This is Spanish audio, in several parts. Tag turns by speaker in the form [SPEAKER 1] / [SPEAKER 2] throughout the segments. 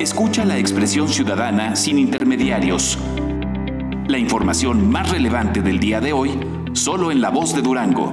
[SPEAKER 1] Escucha la expresión ciudadana sin intermediarios. La información más relevante del día de hoy, solo en la voz de Durango.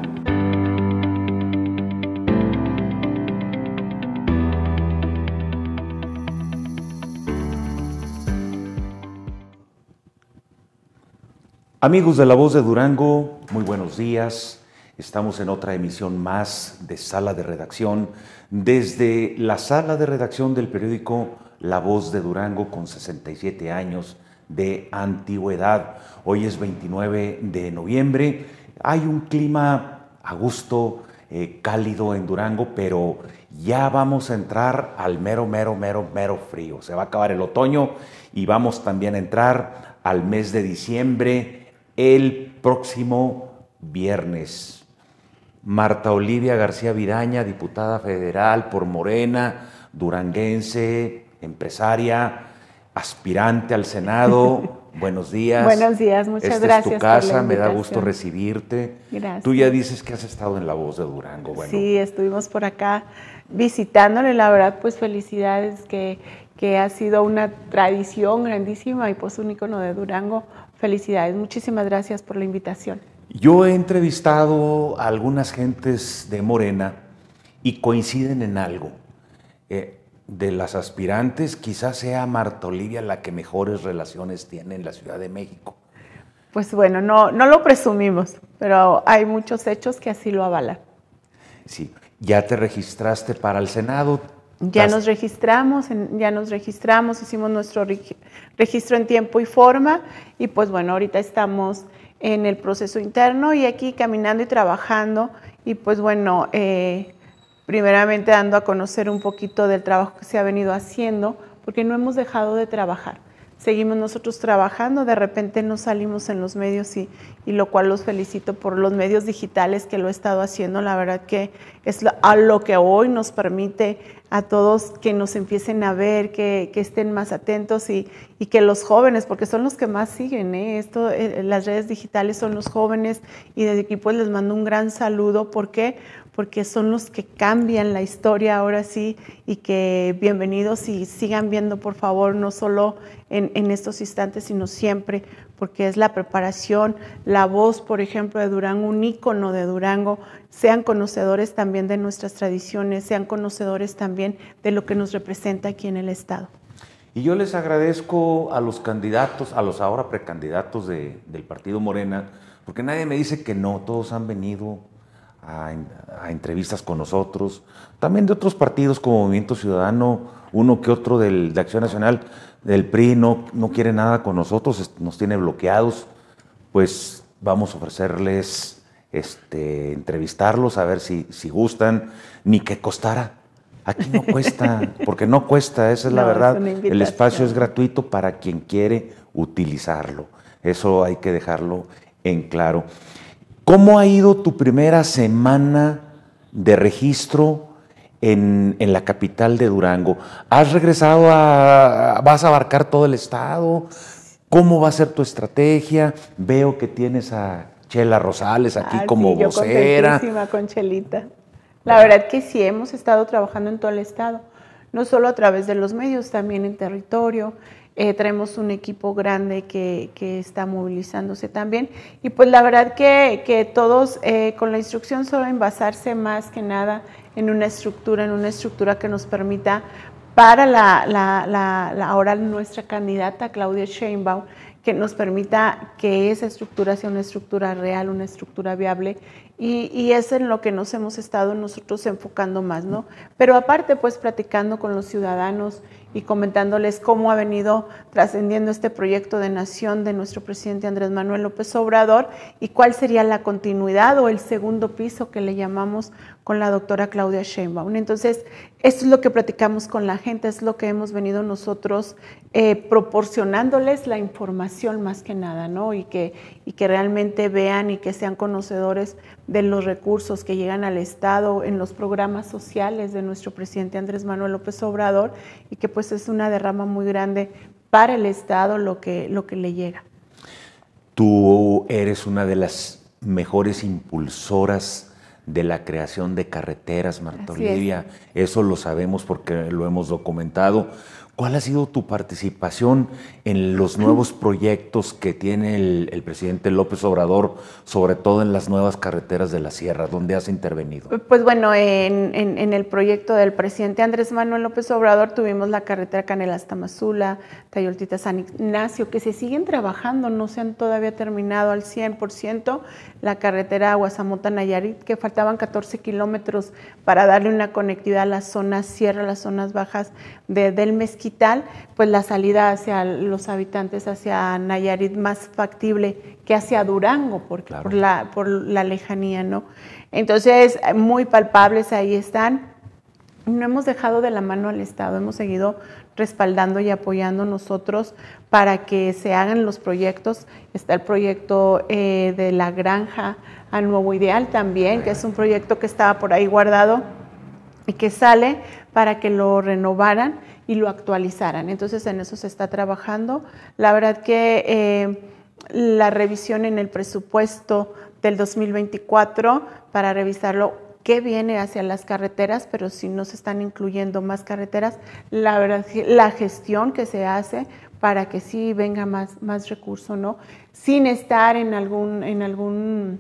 [SPEAKER 1] Amigos de la voz de Durango, muy buenos días. Estamos en otra emisión más de sala de redacción desde la sala de redacción del periódico la voz de Durango con 67 años de antigüedad. Hoy es 29 de noviembre. Hay un clima a gusto, eh, cálido en Durango, pero ya vamos a entrar al mero, mero, mero, mero frío. Se va a acabar el otoño y vamos también a entrar al mes de diciembre el próximo viernes. Marta Olivia García Vidaña, diputada federal por Morena, duranguense, empresaria, aspirante al Senado. Buenos días. Buenos días, muchas gracias. tu casa, me da gusto recibirte. Gracias. Tú ya dices que has estado en La Voz de Durango. Sí,
[SPEAKER 2] estuvimos por acá visitándole, la verdad, pues felicidades que, que ha sido una tradición grandísima y pues un icono de Durango. Felicidades, muchísimas gracias por la invitación.
[SPEAKER 1] Yo he entrevistado a algunas gentes de Morena y coinciden en algo. Eh, de las aspirantes, quizás sea Marta Olivia la que mejores relaciones tiene en la Ciudad de México.
[SPEAKER 2] Pues bueno, no, no lo presumimos, pero hay muchos hechos que así lo avalan.
[SPEAKER 1] Sí, ya te registraste para el Senado. Ya nos
[SPEAKER 2] registramos, ya nos registramos, hicimos nuestro registro en tiempo y forma y pues bueno, ahorita estamos en el proceso interno y aquí caminando y trabajando y pues bueno, eh, primeramente dando a conocer un poquito del trabajo que se ha venido haciendo, porque no hemos dejado de trabajar. Seguimos nosotros trabajando, de repente no salimos en los medios y, lo cual los felicito por los medios digitales que lo he estado haciendo. La verdad que es lo, a lo que hoy nos permite a todos que nos empiecen a ver, que, estén más atentos y, que los jóvenes, porque son los que más siguen, ¿eh? Esto, eh, las redes digitales son los jóvenes y desde aquí pues les mando un gran saludo. porque porque son los que cambian la historia ahora sí y que bienvenidos y sigan viendo por favor, no solo en, estos instantes, sino siempre, porque es la preparación, la voz, por ejemplo, de Durango, un ícono de Durango, sean conocedores también de nuestras tradiciones, sean conocedores también de lo que nos representa aquí en el Estado.
[SPEAKER 1] Y yo les agradezco a los candidatos, a los ahora precandidatos de, del Partido Morena, porque nadie me dice que no, todos han venido, a, entrevistas con nosotros, también de otros partidos como Movimiento Ciudadano, uno que otro del, de Acción Nacional, del PRI, no, quiere nada con nosotros, nos tiene bloqueados, pues vamos a ofrecerles este, entrevistarlos, a ver si, si gustan, ni que costara. Aquí no cuesta, porque no cuesta, esa es la verdad. El espacio es gratuito para quien quiere utilizarlo. Eso hay que dejarlo en claro. ¿Cómo ha ido tu primera semana de registro en, la capital de Durango? ¿Has regresado a... vas a abarcar todo el estado? ¿Cómo va a ser tu estrategia? Veo que tienes a Chela Rosales aquí ah, como vocera.
[SPEAKER 2] Yo con Chelita. La verdad que sí, hemos estado trabajando en todo el estado, no solo a través de los medios, también en territorio. Eh, traemos un equipo grande que, está movilizándose también. Y pues la verdad que, todos eh, con la instrucción solo basarse más que nada en una estructura, en una estructura que nos permita para la, la, ahora nuestra candidata Claudia Sheinbaum, que nos permita que esa estructura sea una estructura real, una estructura viable, y, y, es en lo que nos hemos estado nosotros enfocando más, ¿no? Pero aparte, pues platicando con los ciudadanos y comentándoles cómo ha venido trascendiendo este proyecto de nación de nuestro presidente Andrés Manuel López Obrador y cuál sería la continuidad o el segundo piso que le llamamos con la doctora Claudia Sheinbaum. Entonces, esto es lo que platicamos con la gente, es lo que hemos venido nosotros eh, proporcionándoles la información más que nada, ¿no? Y que, y que realmente vean y que sean conocedores de los recursos que llegan al Estado en los programas sociales de nuestro presidente Andrés Manuel López Obrador y que pues es una derrama muy grande para el Estado lo que, lo que le llega.
[SPEAKER 1] Tú eres una de las mejores impulsoras de la creación de carreteras, Marta Olivia. Eso lo sabemos porque lo hemos documentado. ¿Cuál ha sido tu participación en los nuevos proyectos que tiene el, presidente López Obrador, sobre todo en las nuevas carreteras de la Sierra? ¿Dónde has intervenido?
[SPEAKER 2] Pues bueno, en, el proyecto del presidente Andrés Manuel López Obrador tuvimos la carretera Canelas Tamazula, Tayoltita San Ignacio, que se siguen trabajando, no se han todavía terminado al 100%, la carretera Guasamota Nayarit, que faltaban 14 kilómetros para darle una conectividad a las zonas Sierra, a las zonas bajas de, del Mezquito pues la salida hacia los habitantes, hacia Nayarit, más factible que hacia Durango, por, por, la, lejanía, ¿no? Entonces, muy palpables, ahí están. No hemos dejado de la mano al Estado, hemos seguido respaldando y apoyando nosotros para que se hagan los proyectos. Está el proyecto eh, de la granja al Nuevo Ideal también, que es un proyecto que estaba por ahí guardado y que sale para que lo renovaran y lo actualizaran. Entonces en eso se está trabajando. La verdad que eh, la revisión en el presupuesto del 2024 para revisarlo que viene hacia las carreteras, pero si no se están incluyendo más carreteras, la verdad que la gestión que se hace para que sí venga más, más recurso, ¿no? Sin estar en algún, en algún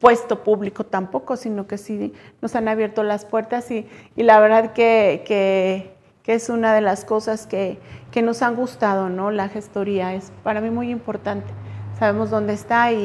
[SPEAKER 2] puesto público tampoco, sino que sí nos han abierto las puertas y, y la verdad que, que que es una de las cosas que, nos han gustado, ¿no? La gestoría es para mí muy importante. Sabemos dónde está y,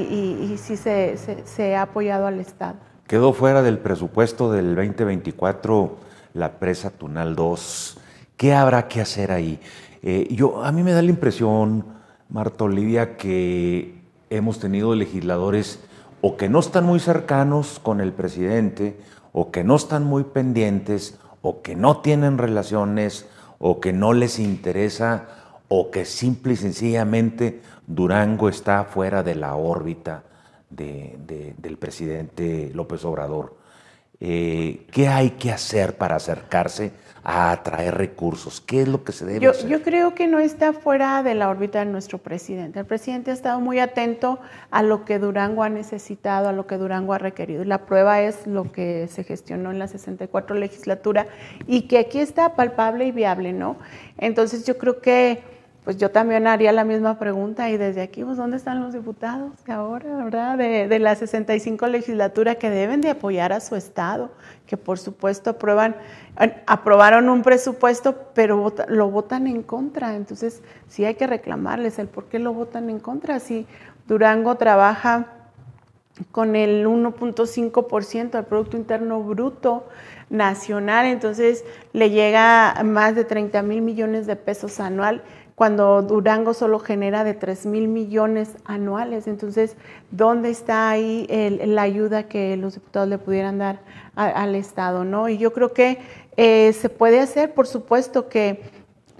[SPEAKER 2] y, se, ha apoyado al Estado.
[SPEAKER 1] Quedó fuera del presupuesto del 2024 la presa Tunal 2. ¿Qué habrá que hacer ahí? Eh, yo, a mí me da la impresión, Marta Olivia, que hemos tenido legisladores o que no están muy cercanos con el presidente o que no están muy pendientes o que no tienen relaciones, o que no les interesa, o que simple y sencillamente Durango está fuera de la órbita del presidente López Obrador. Eh, ¿Qué hay que hacer para acercarse a atraer recursos? ¿Qué es lo que se debe yo, hacer?
[SPEAKER 2] Yo creo que no está fuera de la órbita de nuestro presidente. El presidente ha estado muy atento a lo que Durango ha necesitado, a lo que Durango ha requerido. la prueba es lo que se gestionó en la 64 legislatura y que aquí está palpable y viable, ¿no? Entonces yo creo que pues yo también haría la misma pregunta y desde aquí, pues ¿dónde están los diputados ahora, verdad? De, de, la 65 legislatura que deben de apoyar a su Estado, que por supuesto aprueban, aprobaron un presupuesto, pero lo votan en contra. Entonces, sí hay que reclamarles el por qué lo votan en contra. Si Durango trabaja con el 1.5% del Producto Interno Bruto Nacional, entonces le llega más de 30 mil millones de pesos anual cuando Durango solo genera de 3 mil millones anuales. Entonces, ¿dónde está ahí la ayuda que los diputados le pudieran dar al Estado? ¿no? Y yo creo que eh, se puede hacer, por supuesto que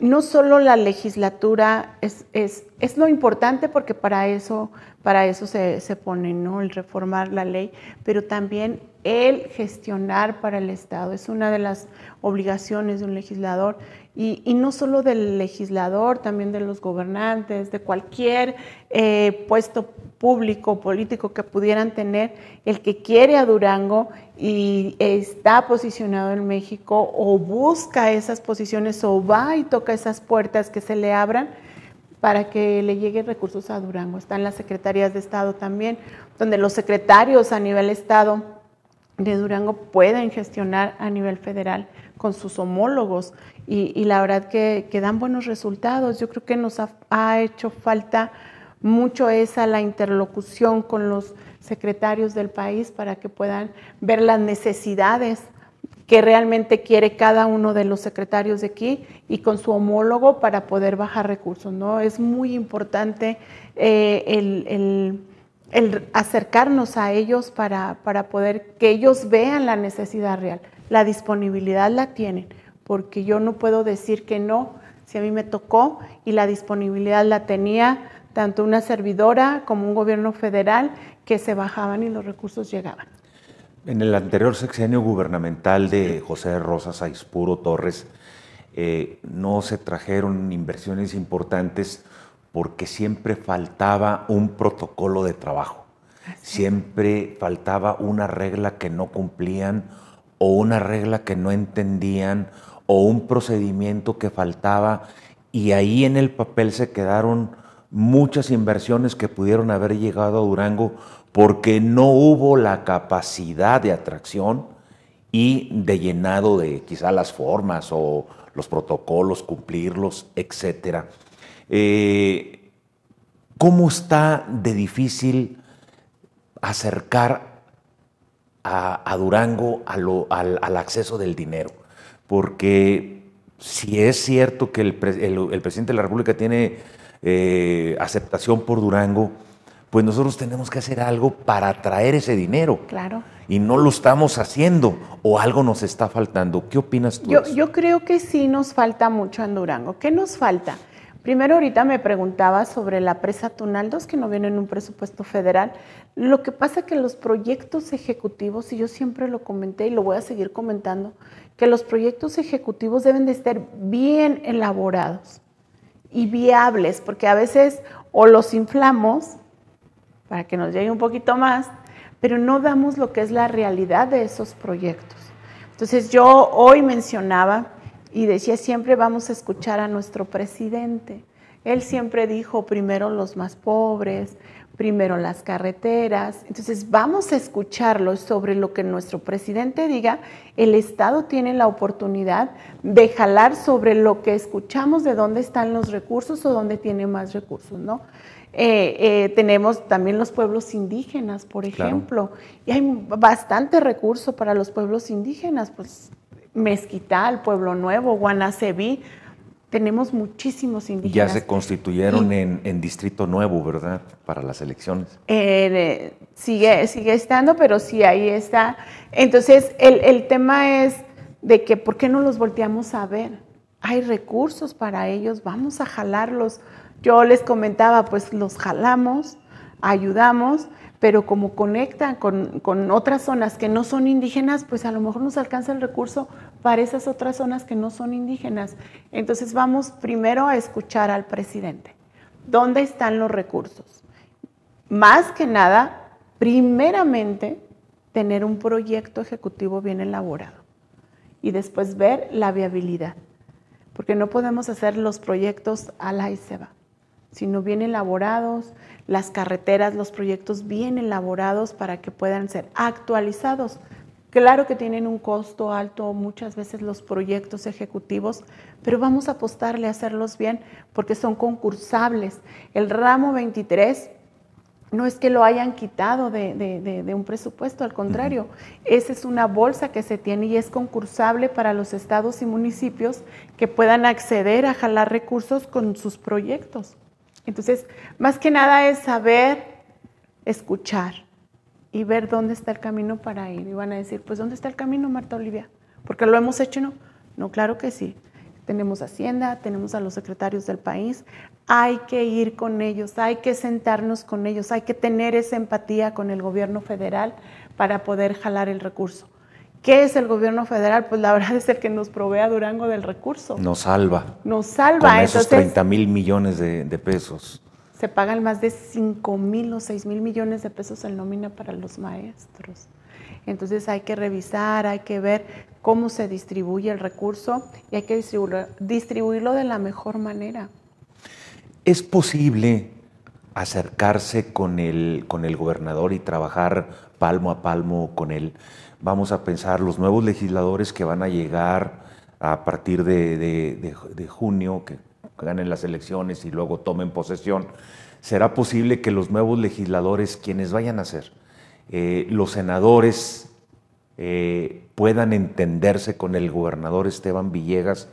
[SPEAKER 2] no solo la legislatura es, es, es, lo importante porque para eso, para eso se, se pone, ¿no? El reformar la ley, pero también el gestionar para el Estado. Es una de las obligaciones de un legislador y, no solo del legislador, también de los gobernantes, de cualquier eh, puesto público, político que pudieran tener, el que quiere a Durango y está posicionado en México o busca esas posiciones o va y toca esas puertas que se le abran para que le lleguen recursos a Durango. Están las secretarías de Estado también, donde los secretarios a nivel Estado de Durango pueden gestionar a nivel federal con sus homólogos y, la verdad que, dan buenos resultados. Yo creo que nos ha, hecho falta mucho esa la interlocución con los secretarios del país para que puedan ver las necesidades que realmente quiere cada uno de los secretarios de aquí y con su homólogo para poder bajar recursos. ¿no? Es muy importante eh, el el acercarnos a ellos para, poder que ellos vean la necesidad real. La disponibilidad la tienen, porque yo no puedo decir que no si a mí me tocó y la disponibilidad la tenía tanto una servidora como un gobierno federal que se bajaban y los recursos llegaban.
[SPEAKER 1] En el anterior sexenio gubernamental de José Rosas Aispuro Torres, eh, no se trajeron inversiones importantes porque siempre faltaba un protocolo de trabajo, siempre faltaba una regla que no cumplían o una regla que no entendían o un procedimiento que faltaba y ahí en el papel se quedaron muchas inversiones que pudieron haber llegado a Durango porque no hubo la capacidad de atracción y de llenado de quizá las formas o los protocolos, cumplirlos, etcétera. Eh, ¿Cómo está de difícil acercar a, Durango al, acceso del dinero? Porque si es cierto que el, presidente de la República tiene eh, aceptación por Durango, pues nosotros tenemos que hacer algo para atraer ese dinero. Claro. Y no lo estamos haciendo o algo nos está faltando. ¿Qué opinas tú? Yo, yo
[SPEAKER 2] creo que sí nos falta mucho en Durango. ¿Qué nos falta? Primero, ahorita me preguntaba sobre la presa Tunaldos, que no viene en un presupuesto federal. Lo que pasa es que los proyectos ejecutivos, y yo siempre lo comenté y lo voy a seguir comentando, que los proyectos ejecutivos deben de estar bien elaborados y viables, porque a veces o los inflamos para que nos llegue un poquito más, pero no damos lo que es la realidad de esos proyectos. Entonces yo hoy mencionaba y decía, siempre vamos a escuchar a nuestro presidente. Él siempre dijo, primero los más pobres, primero las carreteras. Entonces vamos a escucharlo sobre lo que nuestro presidente diga. El Estado tiene la oportunidad de jalar sobre lo que escuchamos, de dónde están los recursos o dónde tiene más recursos, ¿no? Eh, eh, tenemos también los pueblos indígenas, por ejemplo, y hay bastante recurso para los pueblos indígenas, pues Mezquital, Pueblo Nuevo, Guanaceví, tenemos muchísimos indígenas. Ya se
[SPEAKER 1] constituyeron en, Distrito Nuevo, ¿verdad? Para las elecciones.
[SPEAKER 2] Eh, sigue, sigue estando, pero sí ahí está. Entonces, el, el, tema es de que, ¿por qué no los volteamos a ver? Hay recursos para ellos, vamos a jalarlos. Yo les comentaba, pues los jalamos, ayudamos, pero como conectan con, otras zonas que no son indígenas, pues a lo mejor nos alcanza el recurso para esas otras zonas que no son indígenas. Entonces vamos primero a escuchar al presidente. ¿Dónde están los recursos? Más que nada, primeramente, tener un proyecto ejecutivo bien elaborado y después ver la viabilidad, porque no podemos hacer los proyectos a la y se va sino bien elaborados, las carreteras, los proyectos bien elaborados para que puedan ser actualizados. Claro que tienen un costo alto muchas veces los proyectos ejecutivos, pero vamos a apostarle a hacerlos bien porque son concursables. El ramo 23 no es que lo hayan quitado de, un presupuesto, al contrario, esa es una bolsa que se tiene y es concursable para los estados y municipios que puedan acceder a jalar recursos con sus proyectos. Entonces, más que nada es saber escuchar y ver dónde está el camino para ir. Y van a decir, pues, ¿dónde está el camino, Marta Olivia? Porque lo hemos hecho, ¿no? No, claro que sí. Tenemos Hacienda, tenemos a los secretarios del país. Hay que ir con ellos, hay que sentarnos con ellos, hay que tener esa empatía con el gobierno federal para poder jalar el recurso. ¿Qué es el gobierno federal? Pues la verdad es el que nos provee a Durango del recurso. Nos salva. Nos salva. Con esos 30
[SPEAKER 1] mil millones de, pesos.
[SPEAKER 2] Se pagan más de 5 mil o 6 mil millones de pesos en nómina para los maestros. Entonces hay que revisar, hay que ver cómo se distribuye el recurso y hay que distribuirlo de la mejor manera.
[SPEAKER 1] ¿Es posible acercarse con el, con el gobernador y trabajar palmo a palmo con él. Vamos a pensar los nuevos legisladores que van a llegar a partir de, junio, que ganen las elecciones y luego tomen posesión, será posible que los nuevos legisladores, quienes vayan a ser, eh, los senadores, eh, puedan entenderse con el gobernador Esteban Villegas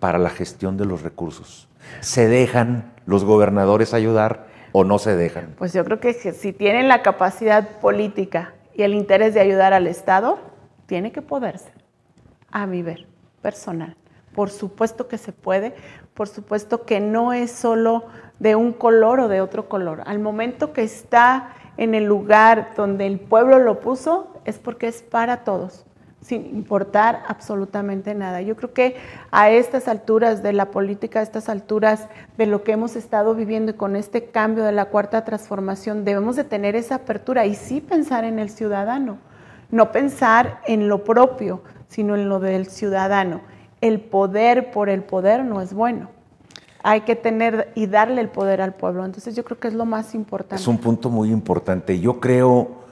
[SPEAKER 1] para la gestión de los recursos. Se dejan los gobernadores ayudar o no se dejan?
[SPEAKER 2] Pues yo creo que si tienen la capacidad política y el interés de ayudar al Estado, tiene que poderse, a mi ver, personal. Por supuesto que se puede, por supuesto que no es solo de un color o de otro color. Al momento que está en el lugar donde el pueblo lo puso, es porque es para todos sin importar absolutamente nada. Yo creo que a estas alturas de la política, a estas alturas de lo que hemos estado viviendo y con este cambio de la cuarta transformación, debemos de tener esa apertura y sí pensar en el ciudadano, no pensar en lo propio, sino en lo del ciudadano. El poder por el poder no es bueno hay que tener y darle el poder al pueblo. Entonces yo creo que es lo más importante. Es un
[SPEAKER 1] punto muy importante. Yo creo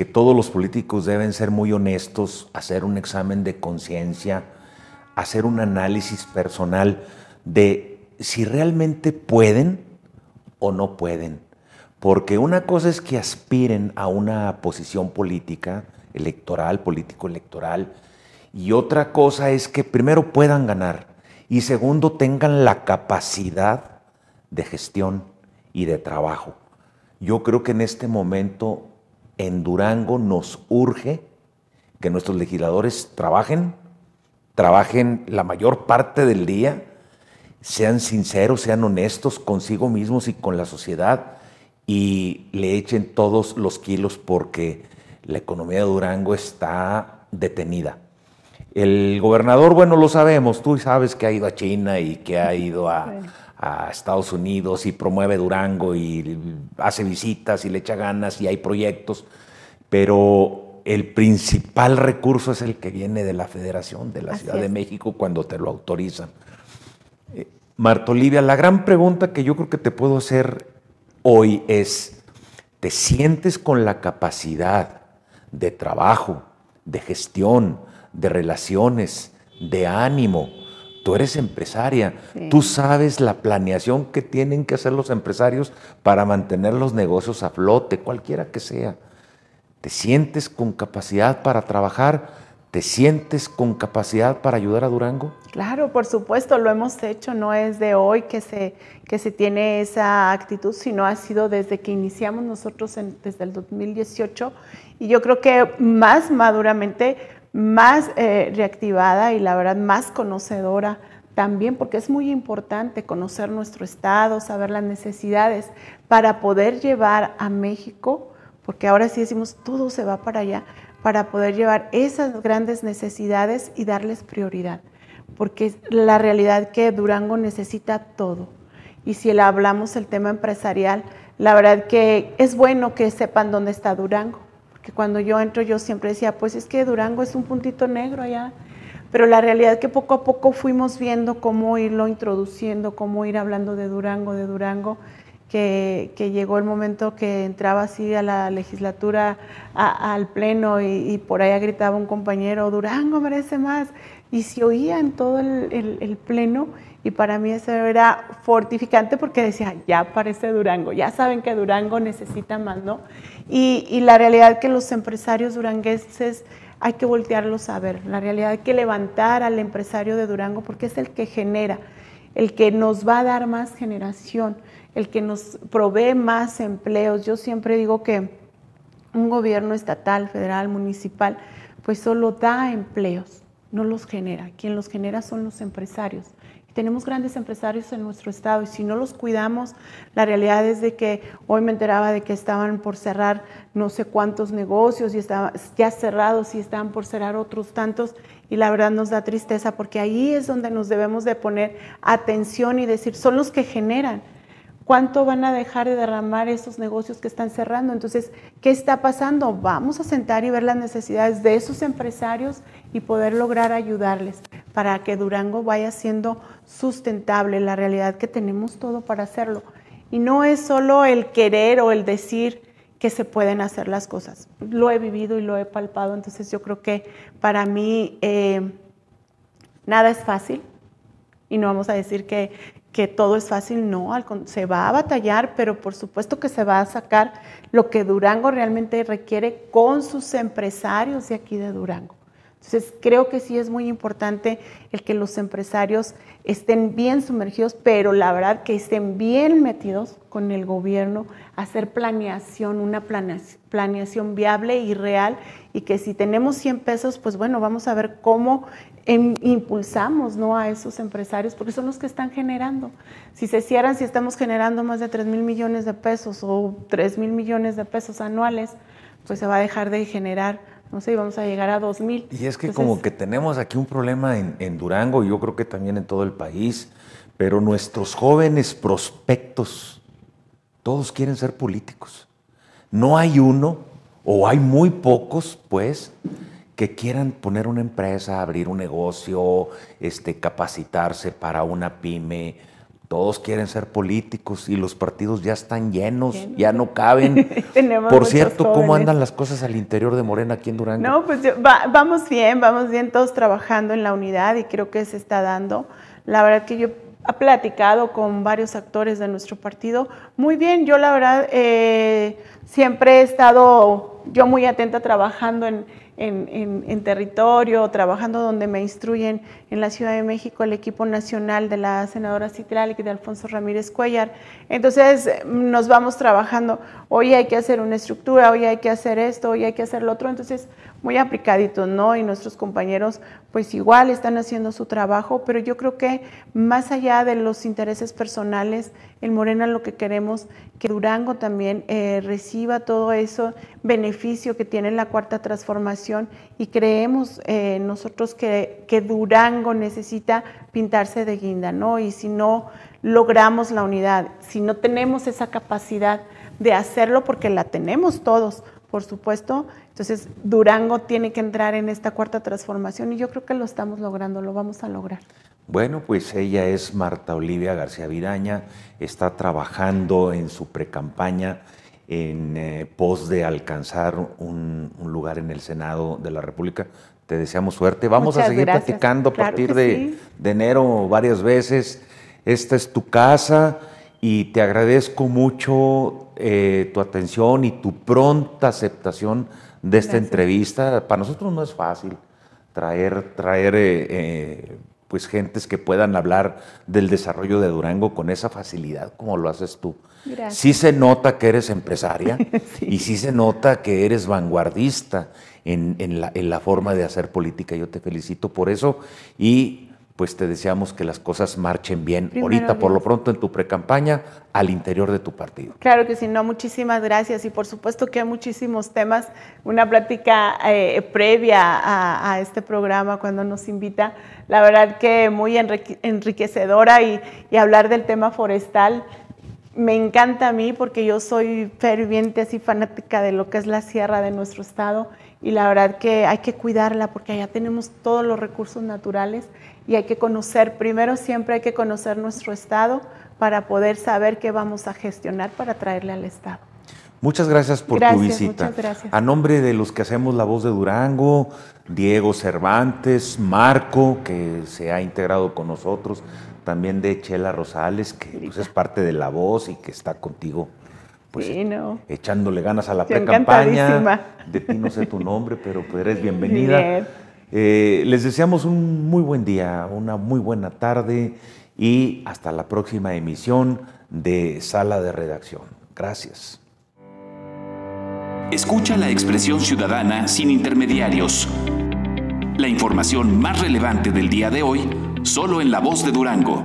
[SPEAKER 1] que todos los políticos deben ser muy honestos, hacer un examen de conciencia, hacer un análisis personal de si realmente pueden o no pueden. Porque una cosa es que aspiren a una posición política, electoral, político-electoral, y otra cosa es que primero puedan ganar y segundo tengan la capacidad de gestión y de trabajo. Yo creo que en este momento en Durango nos urge que nuestros legisladores trabajen, trabajen la mayor parte del día, sean sinceros, sean honestos consigo mismos y con la sociedad y le echen todos los kilos porque la economía de Durango está detenida. El gobernador, bueno, lo sabemos, tú sabes que ha ido a China y que ha ido a, Estados Unidos y promueve Durango y hace visitas y le echa ganas y hay proyectos, pero el principal recurso es el que viene de la Federación, de la Ciudad de México, cuando te lo autorizan. Eh, Marto Olivia, la gran pregunta que yo creo que te puedo hacer hoy es, ¿te sientes con la capacidad de trabajo, de gestión, de relaciones, de ánimo. Tú eres empresaria, tú sabes la planeación que tienen que hacer los empresarios para mantener los negocios a flote, cualquiera que sea. Te sientes con capacidad para trabajar, te sientes con capacidad para ayudar a Durango.
[SPEAKER 2] Claro, por supuesto, lo hemos hecho, no es de hoy que se, que se tiene esa actitud, sino ha sido desde que iniciamos nosotros desde el 2018 y yo creo que más maduramente más eh, reactivada y la verdad más conocedora también, porque es muy importante conocer nuestro estado, saber las necesidades para poder llevar a México, porque ahora sí decimos todo se va para allá, para poder llevar esas grandes necesidades y darles prioridad, porque es la realidad que Durango necesita todo. Y si le hablamos el tema empresarial, la verdad que es bueno que sepan dónde está Durango que cuando yo entro yo siempre decía, pues es que Durango es un puntito negro allá. Pero la realidad es que poco a poco fuimos viendo cómo irlo introduciendo, cómo ir hablando de Durango, de Durango, que, llegó el momento que entraba así a la legislatura, al pleno y, y por allá gritaba un compañero, Durango merece más y se oía en todo el, pleno y para mí eso era fortificante porque decía, ya aparece Durango, ya saben que Durango necesita más, ¿no? Y, la realidad que los empresarios durangueses hay que voltearlos a ver, la realidad hay que levantar al empresario de Durango porque es el que genera, el que nos va a dar más generación, el que nos provee más empleos. Yo siempre digo que un gobierno estatal, federal, municipal, pues solo da empleos no los genera. Quien los genera son los empresarios. Tenemos grandes empresarios en nuestro estado y si no los cuidamos, la realidad es de que hoy me enteraba de que estaban por cerrar no sé cuántos negocios y estaban ya cerrados y estaban por cerrar otros tantos y la verdad nos da tristeza porque ahí es donde nos debemos de poner atención y decir, son los que generan, cuánto van a dejar de derramar esos negocios que están cerrando. Entonces, ¿qué está pasando? Vamos a sentar y ver las necesidades de esos empresarios y poder lograr ayudarles para que Durango vaya siendo sustentable, la realidad que tenemos todo para hacerlo. Y no es solo el querer o el decir que se pueden hacer las cosas. Lo he vivido y lo he palpado, entonces yo creo que para mí eh, nada es fácil y no vamos a decir que que todo es fácil, no, se va a batallar, pero por supuesto que se va a sacar lo que Durango realmente requiere con sus empresarios de aquí de Durango. Entonces, creo que sí es muy importante el que los empresarios estén bien sumergidos, pero la verdad que estén bien metidos con el gobierno, hacer planeación, una planeación viable y real, y que si tenemos 100 pesos, pues bueno, vamos a ver cómo Em, impulsamos ¿no? a esos empresarios porque son los que están generando. Si se cierran, si estamos generando más de 3 mil millones de pesos o 3 mil millones de pesos anuales, pues se va a dejar de generar, no sé, vamos a llegar a 2 mil. Y
[SPEAKER 1] es que como que tenemos aquí un problema en, en Durango y yo creo que también en todo el país, pero nuestros jóvenes prospectos, todos quieren ser políticos. No hay uno o hay muy pocos, pues, que quieran poner una empresa, abrir un negocio, este, capacitarse para una pyme. Todos quieren ser políticos y los partidos ya están llenos, ya no caben.
[SPEAKER 2] Por cierto, ¿cómo andan
[SPEAKER 1] las cosas al interior de Morena aquí en Durango? No,
[SPEAKER 2] pues vamos bien, vamos bien todos trabajando en la unidad y creo que se está dando. La verdad que yo he platicado con varios actores de nuestro partido. Muy bien, yo la verdad eh, siempre he estado yo muy atenta trabajando en, en, territorio, trabajando donde me instruyen en la Ciudad de México el equipo nacional de la senadora Citral y de Alfonso Ramírez Cuellar. Entonces nos vamos trabajando, hoy hay que hacer una estructura, hoy hay que hacer esto, hoy hay que hacer lo otro. Entonces muy aplicaditos, ¿no? Y nuestros compañeros pues igual están haciendo su trabajo, pero yo creo que más allá de los intereses personales, en Morena lo que queremos que Durango también eh, reciba todo eso beneficio que tiene la cuarta transformación y creemos eh, nosotros que, que Durango necesita pintarse de guinda, ¿no? Y si no logramos la unidad, si no tenemos esa capacidad de hacerlo, porque la tenemos todos, por supuesto. Entonces, Durango tiene que entrar en esta cuarta transformación y yo creo que lo estamos logrando, lo vamos a lograr.
[SPEAKER 1] Bueno, pues ella es Marta Olivia García Vidaña, está trabajando en su precampaña en eh, pos de alcanzar un, lugar en el Senado de la República. Te deseamos suerte. Vamos a seguir platicando a partir de, de enero varias veces. Esta es tu casa y te agradezco mucho eh, tu atención y tu pronta aceptación de esta entrevista. Para nosotros no es fácil traer, traer eh, eh, pues gentes que puedan hablar del desarrollo de Durango con esa facilidad como lo haces tú. Sí se nota que eres empresaria y sí se nota que eres vanguardista en, en, la, en la forma de hacer política. Yo te felicito por eso y pues te deseamos que las cosas marchen bien ahorita, por lo pronto en tu pre-campaña, al interior de tu
[SPEAKER 2] partido. Claro que sí, no, muchísimas gracias. Y por supuesto que hay muchísimos temas. Una plática eh, previa a, este programa cuando nos invita, la verdad que muy enriquecedora y, y hablar del tema forestal me encanta a mí porque yo soy ferviente, así fanática de lo que es la sierra de nuestro estado y la verdad que hay que cuidarla porque allá tenemos todos los recursos naturales y hay que conocer, primero siempre hay que conocer nuestro estado para poder saber qué vamos a gestionar para traerle al estado.
[SPEAKER 1] Muchas gracias por tu visita. Muchas gracias. A nombre de los que hacemos la voz de Durango, Diego Cervantes, Marco, que se ha integrado con nosotros, también de Chela Rosales, que pues, es parte de la voz y que está contigo pues, echándole ganas a la pre-campaña. De ti no sé tu nombre, pero pues, eres bienvenida. Eh, les deseamos un muy buen día, una muy buena tarde y hasta la próxima emisión de Sala de Redacción. Gracias. Escucha la expresión ciudadana sin intermediarios. La información más relevante del día de hoy, solo en la voz de Durango.